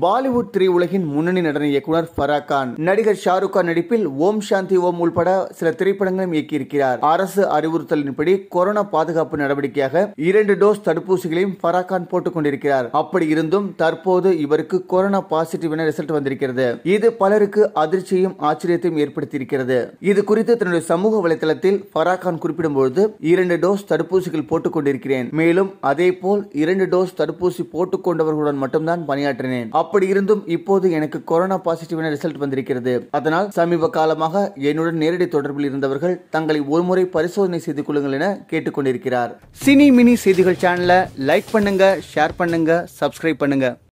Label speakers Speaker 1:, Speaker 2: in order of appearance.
Speaker 1: பாலிவுட் திரையுலகின் முன்னணி நடன இயக்குனர் ஃபராக் கான் நடிகர் ஷாருக் கான் நடிப்பில் ஓம் சாந்தி ஓம் உள்பட சில திரைப்படங்களையும் இயக்கியிருக்கிறார் அரசு அறிவுறுத்தலின்படி கொரோனா பாதுகாப்பு நடவடிக்கையாக இரண்டு டோஸ் தடுப்பூசிகளையும் ஃபராக் கான் போட்டுக் கொண்டிருக்கிறார் அப்படி இருந்தும் தற்போது இவருக்கு கொரோனா பாசிட்டிவ் என ரிசல்ட் வந்திருக்கிறது இது பலருக்கு அதிர்ச்சியும் ஆச்சரியத்தையும் ஏற்படுத்தியிருக்கிறது இது குறித்து தன்னுடைய சமூக வலைதளத்தில் ஃபராக் கான் குறிப்பிடும்போது இரண்டு டோஸ் தடுப்பூசிகள் போட்டுக் கொண்டிருக்கிறேன் மேலும் அதே போல் இரண்டு டோஸ் தடுப்பூசி போட்டுக் கொண்டவர்களுடன் மட்டும்தான் பணியாற்றினேன் அப்படி இருந்தும் இப்போது எனக்கு கொரோனா பாசிட்டிவான ரிசல்ட் வந்திருக்கிறது அதனால் சமீப காலமாக என்னுடன் நேரடி தொடர்பில் இருந்தவர்கள் தங்களை ஒருமுறை பரிசோதனை செய்து கொள்ளுங்கள் என கேட்டுக்கொண்டிருக்கிறார் சினி மினி செய்திகள் சேனலை லைக் பண்ணுங்க ஷேர் பண்ணுங்க சப்ஸ்கிரைப் பண்ணுங்க